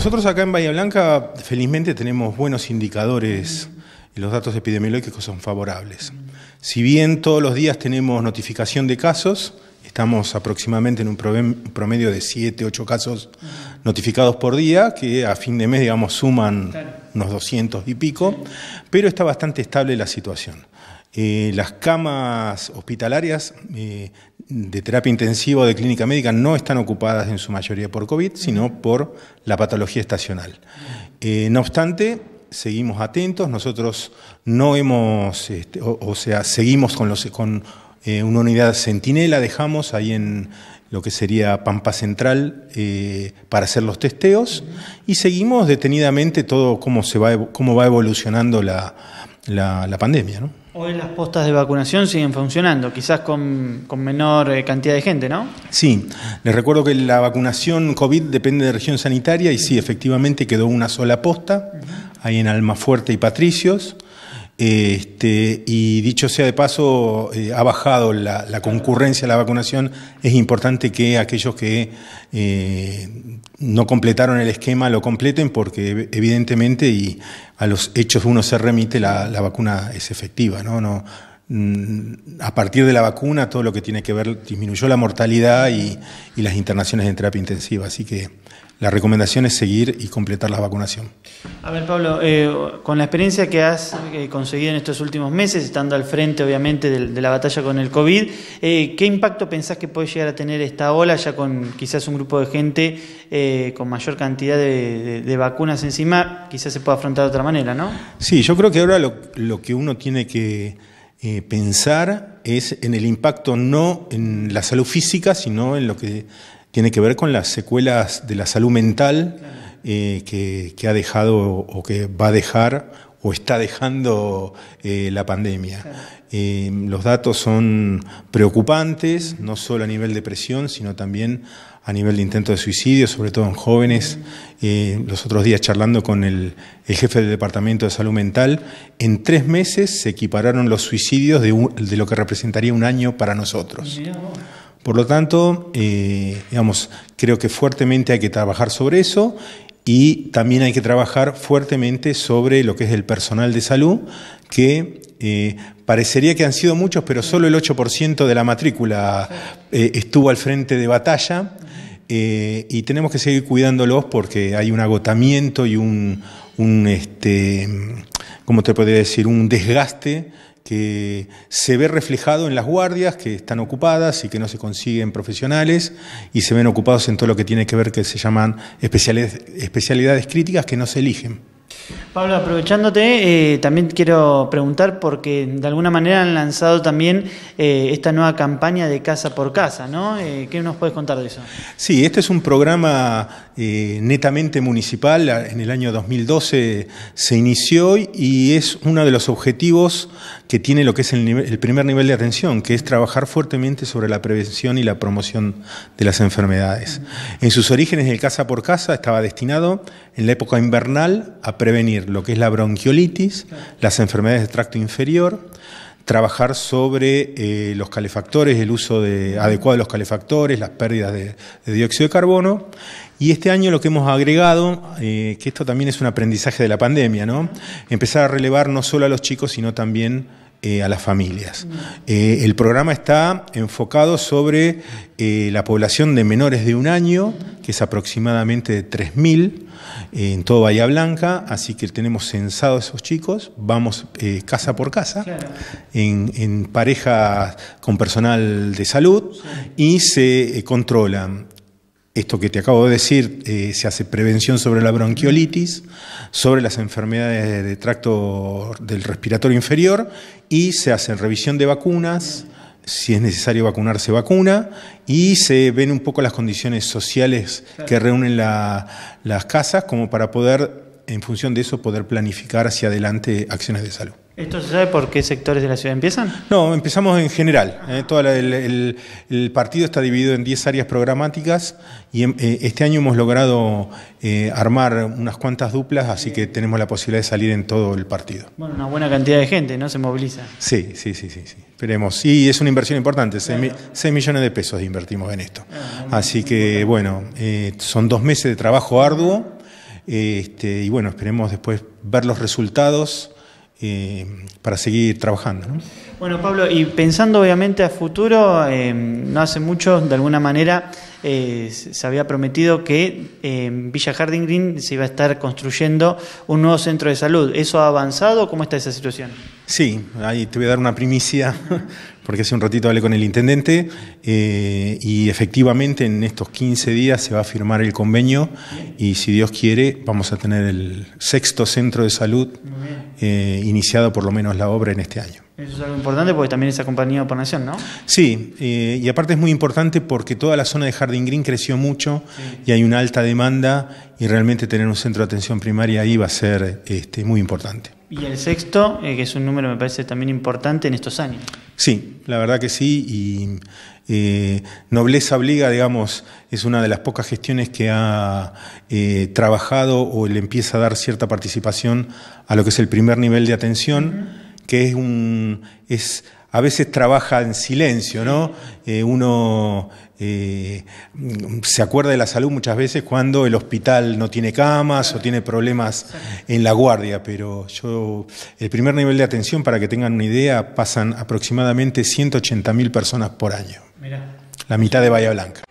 nosotros acá en Bahía Blanca, felizmente, tenemos buenos indicadores y los datos epidemiológicos son favorables. Si bien todos los días tenemos notificación de casos, estamos aproximadamente en un promedio de 7, 8 casos notificados por día, que a fin de mes, digamos, suman unos 200 y pico, pero está bastante estable la situación. Eh, las camas hospitalarias eh, de terapia intensiva o de clínica médica no están ocupadas en su mayoría por COVID, sino por la patología estacional. Eh, no obstante, seguimos atentos, nosotros no hemos, este, o, sea, seguimos con, los, con una unidad centinela, dejamos ahí en lo que sería Pampa Central para hacer los testeos y seguimos detenidamente todo cómo, se va, cómo va evolucionando la, la pandemia. ¿no? Hoy las postas de vacunación siguen funcionando, quizás con, menor eh, cantidad de gente, ¿no? Sí, les recuerdo que la vacunación COVID depende de región sanitaria y sí, efectivamente quedó una sola posta, ahí en Almafuerte y Patricios. Este, y dicho sea de paso, eh, ha bajado la, concurrencia a la vacunación. Es importante que aquellos que eh, no completaron el esquema lo completen porque evidentemente y a los hechos uno se remite, la, vacuna es efectiva. ¿no? Mm, a partir de la vacuna todo lo que tiene que ver disminuyó la mortalidad y, y las internaciones en terapia intensiva. Así que la recomendación es seguir y completar la vacunación. A ver, Pablo, eh, con la experiencia que has eh, conseguido en estos últimos meses, estando al frente, obviamente, de, la batalla con el COVID, eh, ¿qué impacto pensás que puede llegar a tener esta ola, ya con quizás un grupo de gente con mayor cantidad de, vacunas encima? Quizás se pueda afrontar de otra manera, ¿no? Sí, yo creo que ahora lo, lo que uno tiene que pensar es en el impacto no en la salud física, sino en lo que tiene que ver con las secuelas de la salud mental eh, que, ha dejado o que va a dejar o está dejando eh, la pandemia. Eh, los datos son preocupantes, no solo a nivel de presión, sino también a nivel de intento de suicidio, sobre todo en jóvenes. los otros días charlando con el, jefe del Departamento de Salud Mental, en tres meses se equipararon los suicidios de lo que representaría un año para nosotros. Por lo tanto, eh, digamos, creo que fuertemente hay que trabajar sobre eso y también hay que trabajar fuertemente sobre lo que es el personal de salud, que eh, parecería que han sido muchos, pero solo el 8% de la matrícula eh, estuvo al frente de batalla. y tenemos que seguir cuidándolos porque hay un agotamiento y un, un este, como te podría decir, un desgaste que se ve reflejado en las guardias que están ocupadas y que no se consiguen profesionales y se ven ocupados en todo lo que tiene que ver que se llaman especialidades, críticas que no se eligen. Pablo, aprovechándote, eh, también quiero preguntar porque de alguna manera han lanzado también eh, esta nueva campaña de casa por casa, ¿no? Eh, ¿Qué nos puedes contar de eso? Sí, este es un programa eh, netamente municipal, en el año 2012 se inició y es uno de los objetivos que tiene lo que es el, primer nivel de atención, que es trabajar fuertemente sobre la prevención y la promoción de las enfermedades. En sus orígenes, el casa por casa estaba destinado en la época invernal a prevenir lo que es la bronquiolitis, las enfermedades de tracto inferior, trabajar sobre eh, los calefactores, el uso adecuado de los calefactores, las pérdidas de, dióxido de carbono. Y este año lo que hemos agregado, eh, que esto también es un aprendizaje de la pandemia, ¿no? Empezar a relevar no solo a los chicos, sino también eh, a las familias. Eh, el programa está enfocado sobre eh, la población de menores de un año, que es aproximadamente de 3.000 en todo Bahía Blanca, así que tenemos censados esos chicos, vamos casa por casa, en, pareja con personal de salud, y se controlan esto que te acabo de decir, eh, se hace prevención sobre la bronquiolitis, sobre las enfermedades de tracto del respiratorio inferior y se hace revisión de vacunas, si es necesario vacunar se vacuna y se ven un poco las condiciones sociales que reúnen las casas como para poder, en función de eso, poder planificar hacia adelante acciones de salud. ¿Esto se sabe por qué sectores de la ciudad empiezan? No, empezamos en general. ¿eh? el, partido está dividido en 10 áreas programáticas y em, eh, este año hemos logrado eh, armar unas cuantas duplas, así que tenemos la posibilidad de salir en todo el partido. Bueno, una buena cantidad de gente, ¿no? Se moviliza. Sí, sí, sí, sí. sí. Esperemos. Y es una inversión importante, 6, millones de pesos invertimos en esto. Ah, así que, bueno, son dos meses de trabajo arduo este, y bueno, esperemos después ver los resultados para seguir trabajando. Bueno, Pablo, y pensando obviamente a futuro, eh, no hace mucho, de alguna manera, eh, se había prometido que en eh, Villa Harding Green se iba a estar construyendo un nuevo centro de salud. ¿Eso ha avanzado? ¿Cómo está esa situación? Sí, ahí te voy a dar una primicia porque hace un ratito hablé con el intendente eh, y efectivamente en estos 15 días se va a firmar el convenio y si Dios quiere vamos a tener el sexto centro de salud eh, iniciado por lo menos la obra en este año. Eso es algo importante porque también es acompañado por Nación, ¿no? Sí, eh, y aparte es muy importante porque toda la zona de Jardín Green creció mucho y hay una alta demanda y realmente tener un centro de atención primaria ahí va a ser este, muy importante. Y el sexto, eh, que es un número me parece también importante en estos años. Sí, la verdad que sí, y eh, Nobleza Obliga, digamos, es una de las pocas gestiones que ha eh, trabajado o le empieza a dar cierta participación a lo que es el primer nivel de atención, que es un... Es, a veces trabaja en silencio, ¿no? Eh, uno eh, se acuerda de la salud muchas veces cuando el hospital no tiene camas o tiene problemas en la guardia, pero yo, el primer nivel de atención, para que tengan una idea, pasan aproximadamente 180.000 personas por año. La mitad de Bahía Blanca.